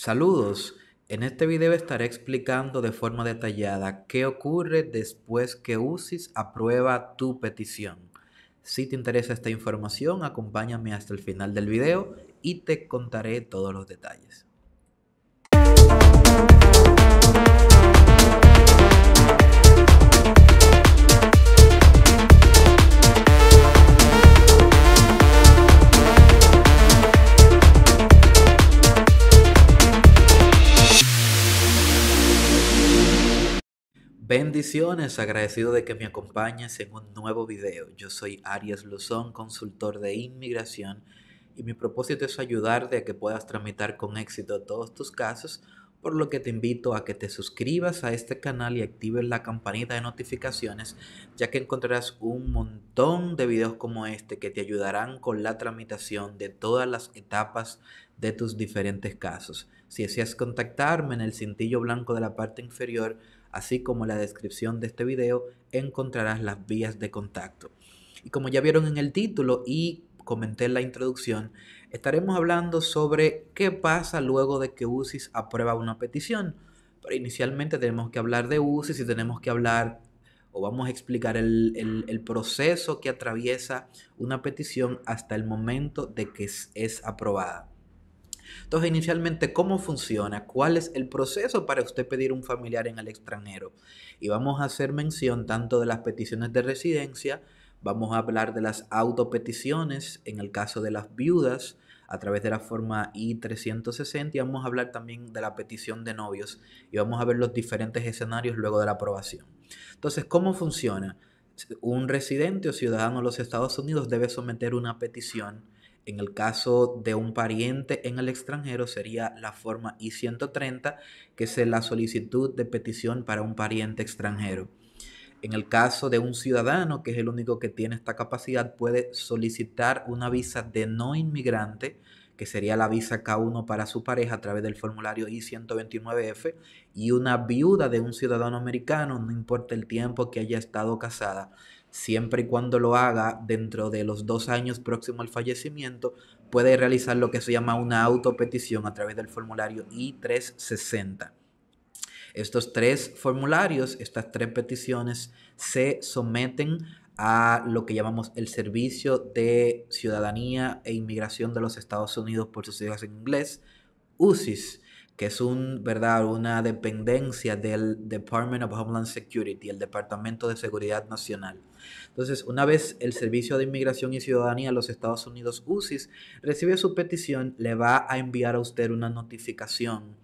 Saludos. En este video estaré explicando de forma detallada qué ocurre después que UCIS aprueba tu petición. Si te interesa esta información, acompáñame hasta el final del video y te contaré todos los detalles. Bendiciones, agradecido de que me acompañes en un nuevo video. Yo soy Arias Luzón, consultor de inmigración, y mi propósito es ayudarte a que puedas tramitar con éxito todos tus casos, por lo que te invito a que te suscribas a este canal y actives la campanita de notificaciones, ya que encontrarás un montón de videos como este que te ayudarán con la tramitación de todas las etapas de tus diferentes casos. Si deseas contactarme en el cintillo blanco de la parte inferior, así como la descripción de este video, encontrarás las vías de contacto. Y como ya vieron en el título y comenté en la introducción, estaremos hablando sobre qué pasa luego de que UCIS aprueba una petición. Pero inicialmente tenemos que hablar de UCIS y tenemos que hablar o vamos a explicar el, proceso que atraviesa una petición hasta el momento de que es aprobada. Entonces, inicialmente, ¿cómo funciona? ¿Cuál es el proceso para usted pedir un familiar en el extranjero? Y vamos a hacer mención tanto de las peticiones de residencia, vamos a hablar de las autopeticiones en el caso de las viudas, a través de la forma I-360 y vamos a hablar también de la petición de novios y vamos a ver los diferentes escenarios luego de la aprobación. Entonces, ¿cómo funciona? Un residente o ciudadano de los Estados Unidos debe someter una petición en el caso de un pariente en el extranjero sería la forma I-130, que es la solicitud de petición para un pariente extranjero. En el caso de un ciudadano, que es el único que tiene esta capacidad, puede solicitar una visa de no inmigrante, que sería la visa K1 para su pareja a través del formulario I-129F, y una viuda de un ciudadano americano, no importa el tiempo que haya estado casada, siempre y cuando lo haga dentro de los dos años próximo al fallecimiento, puede realizar lo que se llama una autopetición a través del formulario I-360. Estos tres formularios, estas tres peticiones, se someten a lo que llamamos el Servicio de Ciudadanía e Inmigración de los Estados Unidos por sus siglas en inglés, UCIS que es un, ¿verdad? una dependencia del Department of Homeland Security, el Departamento de Seguridad Nacional. Entonces, una vez el Servicio de Inmigración y Ciudadanía de los Estados Unidos, UCIS, recibe su petición, le va a enviar a usted una notificación,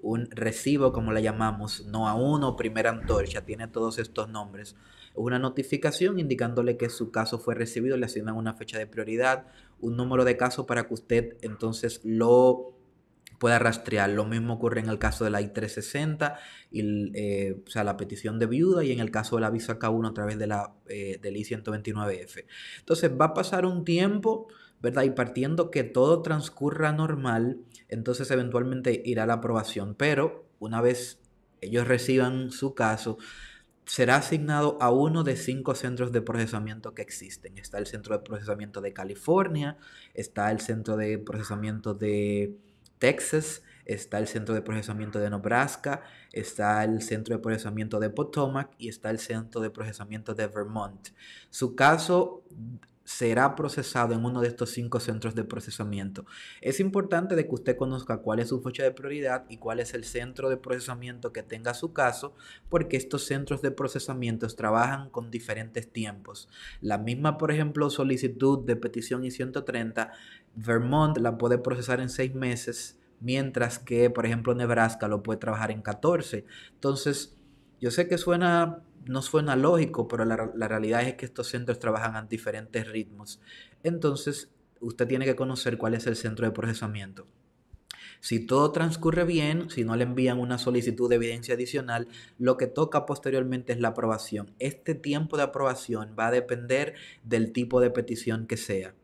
un recibo, como le llamamos, no a uno, primera antorcha, tiene todos estos nombres. Una notificación indicándole que su caso fue recibido, le asignan una fecha de prioridad, un número de caso para que usted entonces lo pueda rastrear. Lo mismo ocurre en el caso de la I-360, y, eh, o sea, la petición de viuda y en el caso de la visa K1 a través de la, eh, del I-129F. Entonces va a pasar un tiempo, ¿verdad? Y partiendo que todo transcurra normal, entonces eventualmente irá la aprobación, pero una vez ellos reciban su caso, será asignado a uno de cinco centros de procesamiento que existen. Está el centro de procesamiento de California, está el centro de procesamiento de Texas, está el centro de procesamiento de Nebraska, está el centro de procesamiento de Potomac y está el centro de procesamiento de Vermont. Su caso será procesado en uno de estos cinco centros de procesamiento. Es importante de que usted conozca cuál es su fecha de prioridad y cuál es el centro de procesamiento que tenga su caso, porque estos centros de procesamiento trabajan con diferentes tiempos. La misma, por ejemplo, solicitud de petición y 130 Vermont la puede procesar en seis meses, mientras que, por ejemplo, Nebraska lo puede trabajar en 14. Entonces, yo sé que suena, no suena lógico, pero la, la realidad es que estos centros trabajan a diferentes ritmos. Entonces, usted tiene que conocer cuál es el centro de procesamiento. Si todo transcurre bien, si no le envían una solicitud de evidencia adicional, lo que toca posteriormente es la aprobación. Este tiempo de aprobación va a depender del tipo de petición que sea.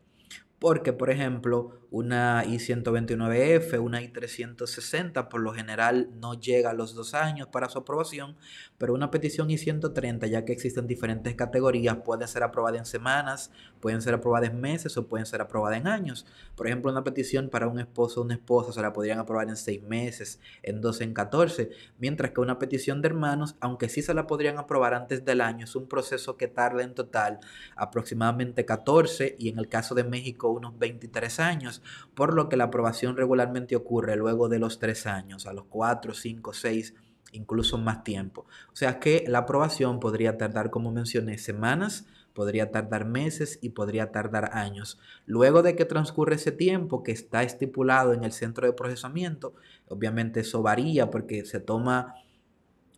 Porque, por ejemplo, una I-129F, una I-360, por lo general no llega a los dos años para su aprobación, pero una petición I-130, ya que existen diferentes categorías, puede ser aprobada en semanas, pueden ser aprobadas en meses o pueden ser aprobadas en años. Por ejemplo, una petición para un esposo o una esposa se la podrían aprobar en seis meses, en dos en catorce mientras que una petición de hermanos, aunque sí se la podrían aprobar antes del año, es un proceso que tarda en total aproximadamente 14 y en el caso de México unos 23 años por lo que la aprobación regularmente ocurre luego de los tres años, a los cuatro, cinco, seis, incluso más tiempo. O sea que la aprobación podría tardar, como mencioné, semanas, podría tardar meses y podría tardar años. Luego de que transcurre ese tiempo que está estipulado en el centro de procesamiento, obviamente eso varía porque se toma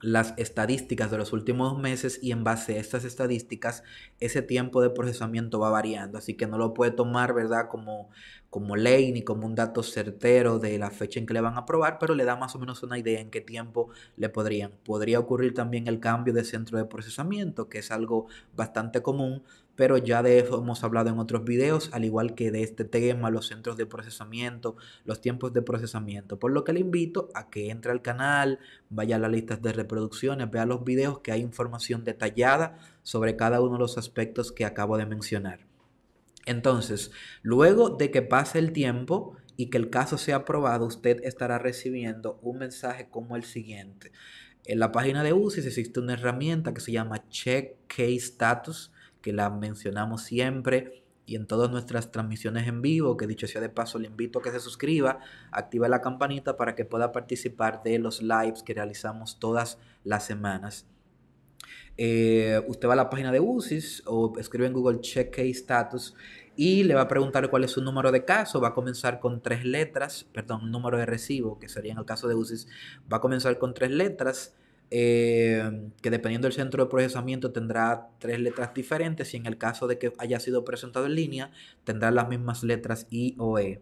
las estadísticas de los últimos meses y en base a estas estadísticas ese tiempo de procesamiento va variando, así que no lo puede tomar, ¿verdad? Como como ley ni como un dato certero de la fecha en que le van a aprobar, pero le da más o menos una idea en qué tiempo le podrían. Podría ocurrir también el cambio de centro de procesamiento, que es algo bastante común, pero ya de eso hemos hablado en otros videos, al igual que de este tema, los centros de procesamiento, los tiempos de procesamiento. Por lo que le invito a que entre al canal, vaya a las listas de reproducciones, vea los videos que hay información detallada sobre cada uno de los aspectos que acabo de mencionar. Entonces, luego de que pase el tiempo y que el caso sea aprobado, usted estará recibiendo un mensaje como el siguiente. En la página de UCI existe una herramienta que se llama Check Case Status, que la mencionamos siempre y en todas nuestras transmisiones en vivo, que dicho sea de paso, le invito a que se suscriba, active la campanita para que pueda participar de los lives que realizamos todas las semanas. Eh, usted va a la página de UCIS o escribe en Google Check Case Status y le va a preguntar cuál es su número de caso. Va a comenzar con tres letras, perdón, número de recibo, que sería en el caso de UCIS, va a comenzar con tres letras. Eh, que dependiendo del centro de procesamiento tendrá tres letras diferentes y en el caso de que haya sido presentado en línea tendrá las mismas letras I o E.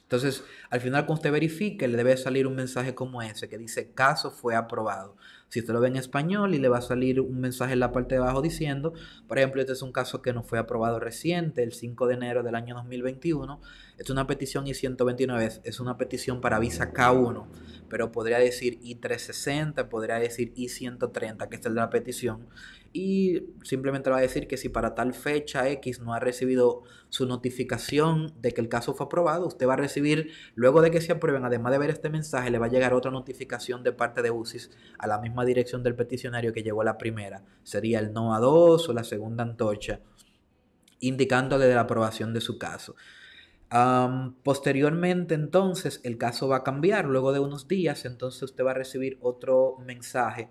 Entonces, al final cuando usted verifique le debe salir un mensaje como ese que dice caso fue aprobado. Si usted lo ve en español y le va a salir un mensaje en la parte de abajo diciendo, por ejemplo, este es un caso que no fue aprobado reciente, el 5 de enero del año 2021. Es una petición I-129, es una petición para visa K1, pero podría decir I-360, podría decir I-130, que es el de la petición, y simplemente va a decir que si para tal fecha X no ha recibido su notificación de que el caso fue aprobado, usted va a recibir, luego de que se aprueben, además de ver este mensaje, le va a llegar otra notificación de parte de UCIS a la misma dirección del peticionario que llegó a la primera. Sería el no a 2 o la segunda antorcha, indicándole de la aprobación de su caso. posteriormente, entonces, el caso va a cambiar. Luego de unos días, entonces usted va a recibir otro mensaje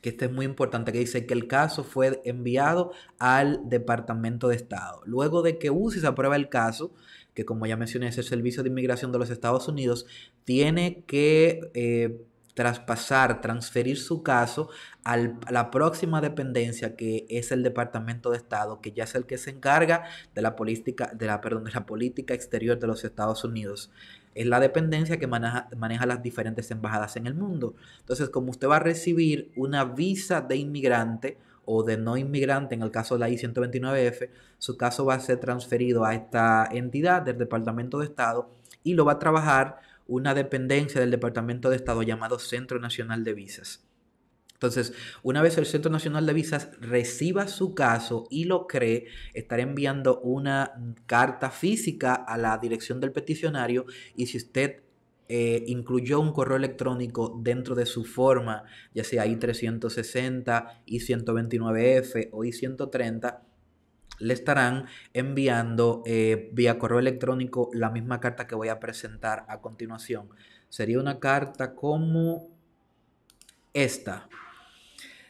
que este es muy importante, que dice que el caso fue enviado al Departamento de Estado. Luego de que UCI se aprueba el caso, que como ya mencioné es el Servicio de Inmigración de los Estados Unidos, tiene que eh, traspasar, transferir su caso a la próxima dependencia que es el Departamento de Estado, que ya es el que se encarga de la política, de la, perdón, de la política exterior de los Estados Unidos. Es la dependencia que maneja, maneja las diferentes embajadas en el mundo. Entonces, como usted va a recibir una visa de inmigrante, o de no inmigrante, en el caso de la I-129F, su caso va a ser transferido a esta entidad del Departamento de Estado y lo va a trabajar una dependencia del Departamento de Estado llamado Centro Nacional de Visas. Entonces, una vez el Centro Nacional de Visas reciba su caso y lo cree, estará enviando una carta física a la dirección del peticionario y si usted eh, incluyó un correo electrónico dentro de su forma, ya sea I360, I129F o I130, le estarán enviando eh, vía correo electrónico la misma carta que voy a presentar a continuación. Sería una carta como esta.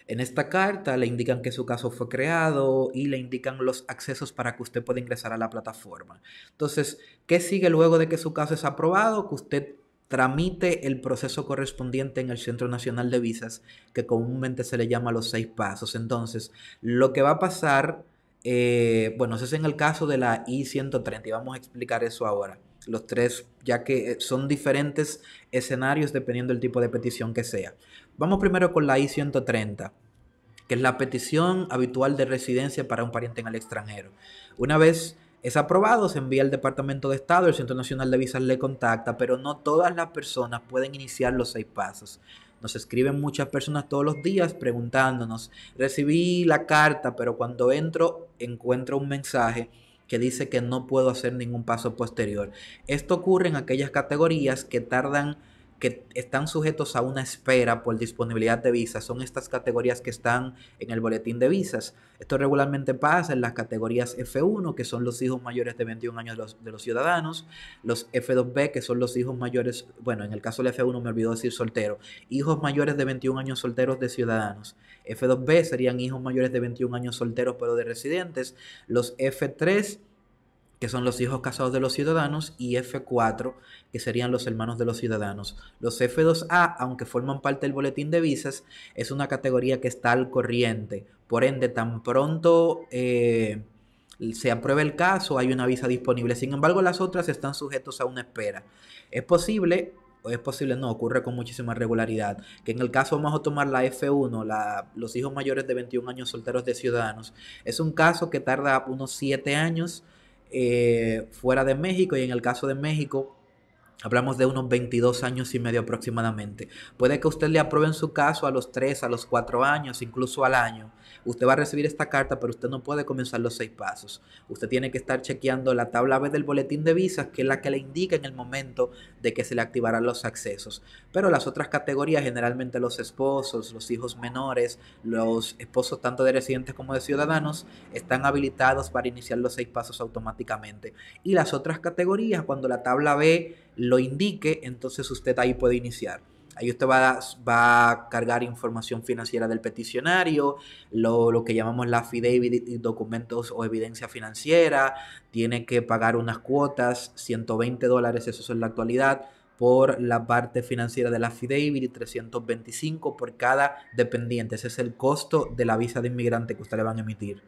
En esta carta le indican que su caso fue creado y le indican los accesos para que usted pueda ingresar a la plataforma. Entonces, ¿qué sigue luego de que su caso es aprobado? Que usted tramite el proceso correspondiente en el Centro Nacional de Visas, que comúnmente se le llama los seis pasos. Entonces, lo que va a pasar eh, bueno, eso es en el caso de la I-130 y vamos a explicar eso ahora. Los tres, ya que eh, son diferentes escenarios dependiendo del tipo de petición que sea. Vamos primero con la I-130 que es la petición habitual de residencia para un pariente en el extranjero. Una vez es aprobado, se envía al Departamento de Estado, el Centro Nacional de Visas le contacta, pero no todas las personas pueden iniciar los seis pasos. Nos escriben muchas personas todos los días preguntándonos, recibí la carta, pero cuando entro encuentro un mensaje que dice que no puedo hacer ningún paso posterior. Esto ocurre en aquellas categorías que tardan que están sujetos a una espera por disponibilidad de visas son estas categorías que están en el boletín de visas. Esto regularmente pasa en las categorías F1, que son los hijos mayores de 21 años de los, ciudadanos, los F2B, que son los hijos mayores, bueno, en el caso del F1 me olvidó decir soltero, hijos mayores de 21 años solteros de ciudadanos. F2B serían hijos mayores de 21 años solteros pero de residentes, los F3 que son los hijos casados de los ciudadanos, y F4, que serían los hermanos de los ciudadanos. Los F2A, aunque forman parte del boletín de visas, es una categoría que está al corriente. Por ende, tan pronto eh, se aprueba el caso, hay una visa disponible. Sin embargo, las otras están sujetos a una espera. Es posible o es posible, no, ocurre con muchísima regularidad. Que en el caso vamos a tomar la F1, los hijos mayores de 21 años solteros de ciudadanos, es un caso que tarda unos 7 años eh, fuera de México y en el caso de México Hablamos de unos 22 años y medio aproximadamente. Puede que usted le aprueben su caso a los 3, a los 4 años, incluso al año. Usted va a recibir esta carta, pero usted no puede comenzar los seis pasos. Usted tiene que estar chequeando la tabla B del boletín de visas, que es la que le indica en el momento de que se le activarán los accesos. Pero las otras categorías, generalmente los esposos, los hijos menores, los esposos tanto de residentes como de ciudadanos, están habilitados para iniciar los seis pasos automáticamente. Y las otras categorías, cuando la tabla B lo indique, entonces usted ahí puede iniciar. Ahí usted va, va a cargar información financiera del peticionario, lo, que llamamos la affidavit, documentos o evidencia financiera, tiene que pagar unas cuotas, 120 dólares, eso es en la actualidad, por la parte financiera de la affidavit y 325 por cada dependiente. Ese es el costo de la visa de inmigrante que usted le van a emitir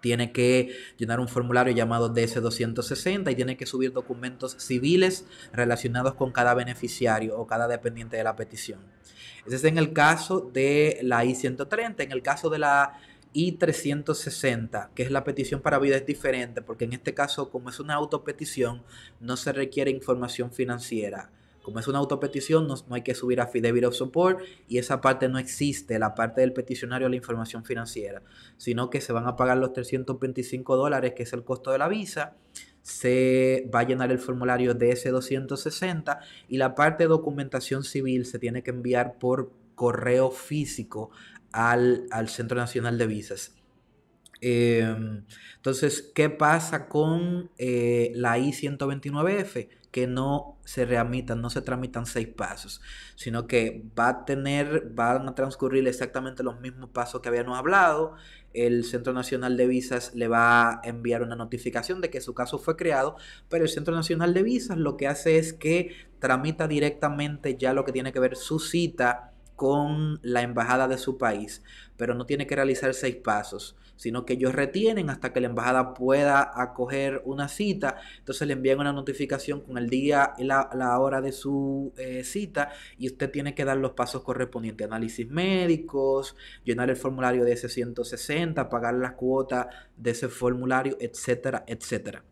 tiene que llenar un formulario llamado DS260 y tiene que subir documentos civiles relacionados con cada beneficiario o cada dependiente de la petición. Ese es en el caso de la I-130. En el caso de la I-360, que es la petición para vida, es diferente porque en este caso, como es una autopetición, no se requiere información financiera como es una autopetición, no, hay que subir a affidavit of support y esa parte no existe, la parte del peticionario la información financiera, sino que se van a pagar los 325 dólares, que es el costo de la visa se va a llenar el formulario DS260 y la parte de documentación civil se tiene que enviar por correo físico al Centro Nacional de Visas. Em, entonces, ¿qué pasa con eh, la I-129F? Que no se reamitan, no se tramitan seis pasos, sino que va a tener, van a transcurrir exactamente los mismos pasos que habíamos hablado. El Centro Nacional de Visas le va a enviar una notificación de que su caso fue creado, pero el Centro Nacional de Visas lo que hace es que tramita directamente ya lo que tiene que ver su cita con la embajada de su país, pero no tiene que realizar seis pasos sino que ellos retienen hasta que la embajada pueda acoger una cita. Entonces le envían una notificación con el día y la, hora de su eh, cita y usted tiene que dar los pasos correspondientes, análisis médicos, llenar el formulario de ese 160, pagar la cuota de ese formulario, etcétera, etcétera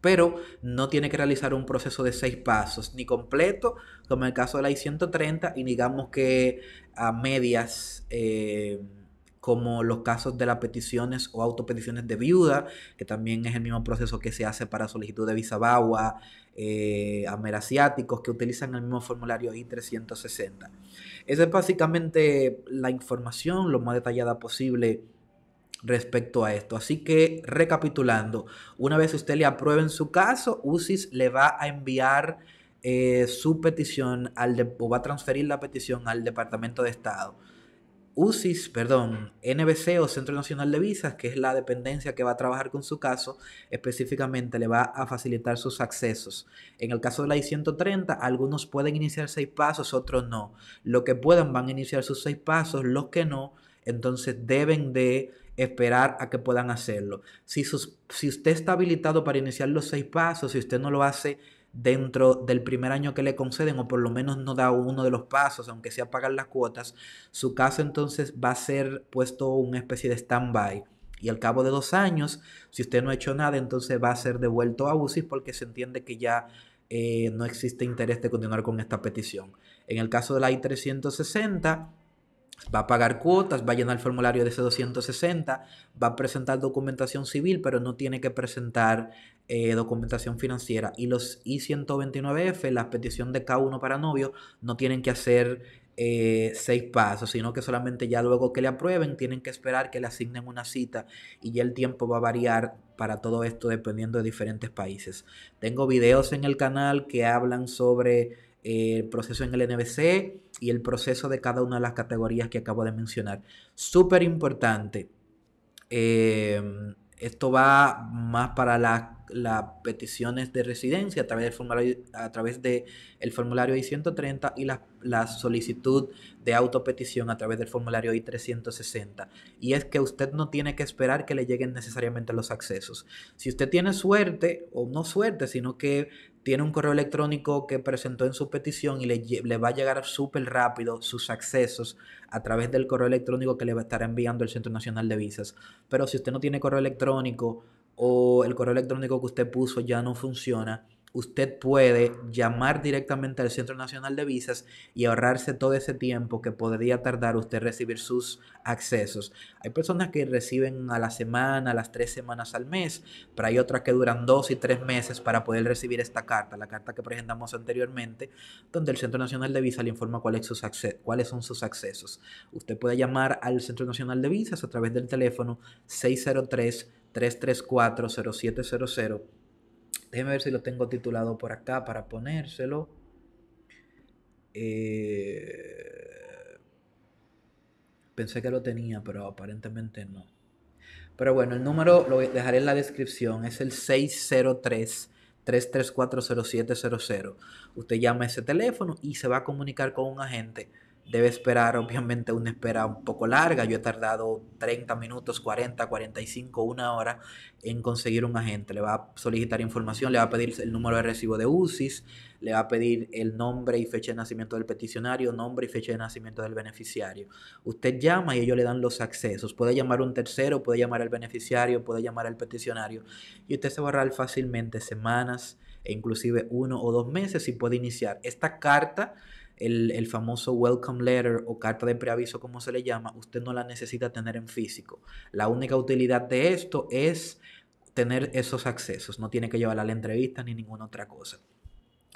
pero no tiene que realizar un proceso de seis pasos, ni completo, como en el caso de la I-130, y digamos que a medias. Eh como los casos de las peticiones o autopeticiones de viuda, que también es el mismo proceso que se hace para solicitud de visa BAWA, eh, que utilizan el mismo formulario I-360. Esa es básicamente la información lo más detallada posible respecto a esto. Así que recapitulando, una vez usted le apruebe en su caso, UCIS le va a enviar eh, su petición al o va a transferir la petición al Departamento de Estado. UCIS, perdón, NBC o Centro Nacional de Visas, que es la dependencia que va a trabajar con su caso, específicamente le va a facilitar sus accesos. En el caso de la I-130, algunos pueden iniciar seis pasos, otros no. Los que puedan van a iniciar sus seis pasos, los que no, entonces deben de esperar a que puedan hacerlo. Si, si usted está habilitado para iniciar los seis pasos, si usted no lo hace dentro del primer año que le conceden o por lo menos no da uno de los pasos, aunque sea pagar las cuotas, su caso entonces va a ser puesto una especie de stand-by. Y al cabo de dos años, si usted no ha hecho nada, entonces va a ser devuelto a UCI porque se entiende que ya eh, no existe interés de continuar con esta petición. En el caso de la I-360, va a pagar cuotas, va a llenar el formulario de ese 260, va a presentar documentación civil, pero no tiene que presentar eh, documentación financiera. Y los I-129F, la petición de K1 para novio, no tienen que hacer eh, seis pasos, sino que solamente ya luego que le aprueben tienen que esperar que le asignen una cita y ya el tiempo va a variar para todo esto dependiendo de diferentes países. Tengo videos en el canal que hablan sobre eh, el proceso en el NBC y el proceso de cada una de las categorías que acabo de mencionar. Súper importante. Eh, esto va más para las peticiones de residencia a través del formulario, a través de el formulario I-130 y la, la, solicitud de autopetición a través del formulario I-360. Y es que usted no tiene que esperar que le lleguen necesariamente los accesos. Si usted tiene suerte, o no suerte, sino que tiene un correo electrónico que presentó en su petición y le, va a llegar súper rápido sus accesos a través del correo electrónico que le va a estar enviando el Centro Nacional de Visas. Pero si usted no tiene correo electrónico o el correo electrónico que usted puso ya no funciona, usted puede llamar directamente al Centro Nacional de Visas y ahorrarse todo ese tiempo que podría tardar usted recibir sus accesos. Hay personas que reciben a la semana, a las tres semanas al mes, pero hay otras que duran dos y tres meses para poder recibir esta carta, la carta que presentamos anteriormente, donde el Centro Nacional de Visas le informa cuáles, cuáles son sus accesos. Usted puede llamar al Centro Nacional de Visas a través del teléfono 603 334 0700 Déjeme ver si lo tengo titulado por acá para ponérselo. Eh, pensé que lo tenía, pero aparentemente no. Pero bueno, el número lo dejaré en la descripción. Es el 603. 3340700. Usted llama a ese teléfono y se va a comunicar con un agente debe esperar obviamente una espera un poco larga. Yo he tardado 30 minutos, 40, 45, una hora en conseguir un agente. Le va a solicitar información, le va a pedir el número de recibo de UCIS, le va a pedir el nombre y fecha de nacimiento del peticionario, nombre y fecha de nacimiento del beneficiario. Usted llama y ellos le dan los accesos. Puede llamar un tercero, puede llamar al beneficiario, puede llamar al peticionario y usted se va a ahorrar fácilmente semanas e inclusive uno o dos meses si puede iniciar. Esta carta, el, el famoso welcome letter o carta de preaviso como se le llama, usted no la necesita tener en físico. La única utilidad de esto es tener esos accesos, no tiene que llevar a la entrevista ni ninguna otra cosa.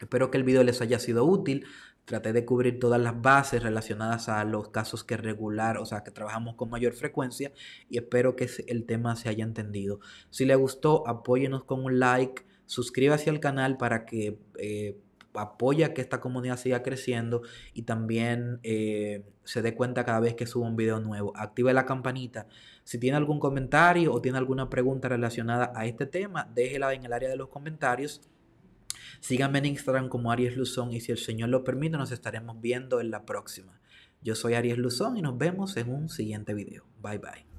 Espero que el video les haya sido útil. Traté de cubrir todas las bases relacionadas a los casos que regular, o sea, que trabajamos con mayor frecuencia y espero que el tema se haya entendido. Si le gustó, apóyenos con un like, suscríbase al canal para que eh, apoya que esta comunidad siga creciendo y también eh, se dé cuenta cada vez que suba un video nuevo. Active la campanita. Si tiene algún comentario o tiene alguna pregunta relacionada a este tema, déjela en el área de los comentarios. Síganme en Instagram como Aries Luzón y si el Señor lo permite nos estaremos viendo en la próxima. Yo soy Aries Luzón y nos vemos en un siguiente video. Bye bye.